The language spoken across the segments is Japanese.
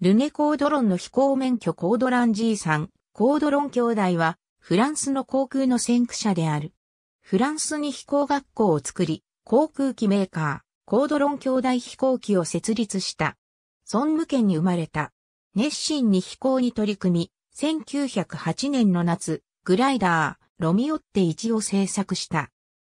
ルネ・コードロンの飛行免許コードラン爺さん、コードロン兄弟は、フランスの航空の先駆者である。フランスに飛行学校を作り、航空機メーカー、コードロン兄弟飛行機を設立した。ソンム県に生まれた。熱心に飛行に取り組み、1908年の夏、グライダー、ロミオッテ1を製作した。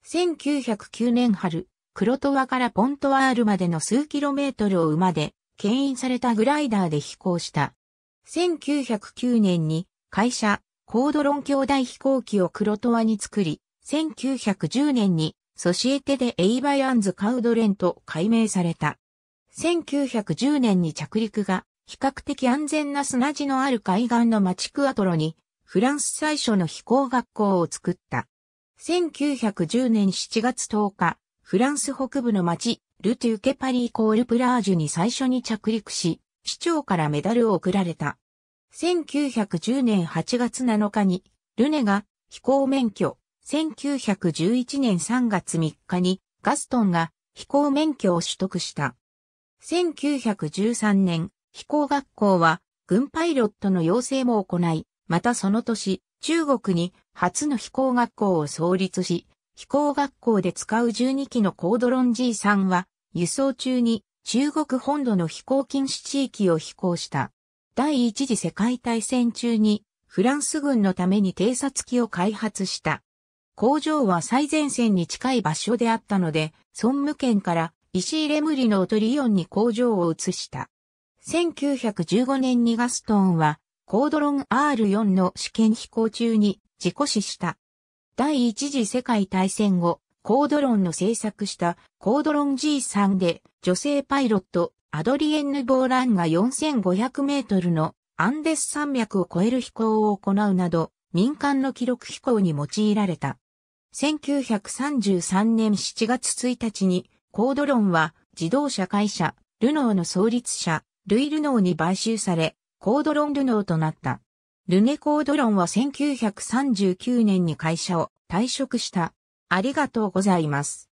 1909年春、クロトワからポントワールまでの数キロメートルを馬で牽引されたグライダーで飛行した。1909年に会社、コードロン兄弟飛行機をクロトワに作り、1910年にソシエテでエイバイアンズ・カウドレンと改名された。1910年に着陸が比較的安全な砂地のある海岸の町クアトロにフランス最初の飛行学校を作った。1910年7月10日、フランス北部の町、ルトゥケパリーコールプラージュに最初に着陸し、市長からメダルを贈られた。1910年8月7日に、ルネが飛行免許、1911年3月3日にガストンが飛行免許を取得した。1913年、飛行学校は軍パイロットの養成も行い、またその年、中国に初の飛行学校を創立し、飛行学校で使う12機のコードロン G3 は、輸送中に中国本土の飛行禁止地域を飛行した。第一次世界大戦中にフランス軍のために偵察機を開発した。工場は最前線に近い場所であったので、孫武県から石井レムリのオトリオンに工場を移した。1915年にガストンはコードロン R4 の試験飛行中に事故死した。第一次世界大戦後、コードロンの制作したコードロン G3 で女性パイロットアドリエンヌ・ボーランが4500メートルのアンデス山脈を超える飛行を行うなど民間の記録飛行に用いられた。1933年7月1日にコードロンは自動車会社ルノーの創立者ルイ・ルノーに買収されコードロン・ルノーとなった。ルネ・コードロンは1939年に会社を退職した。ありがとうございます。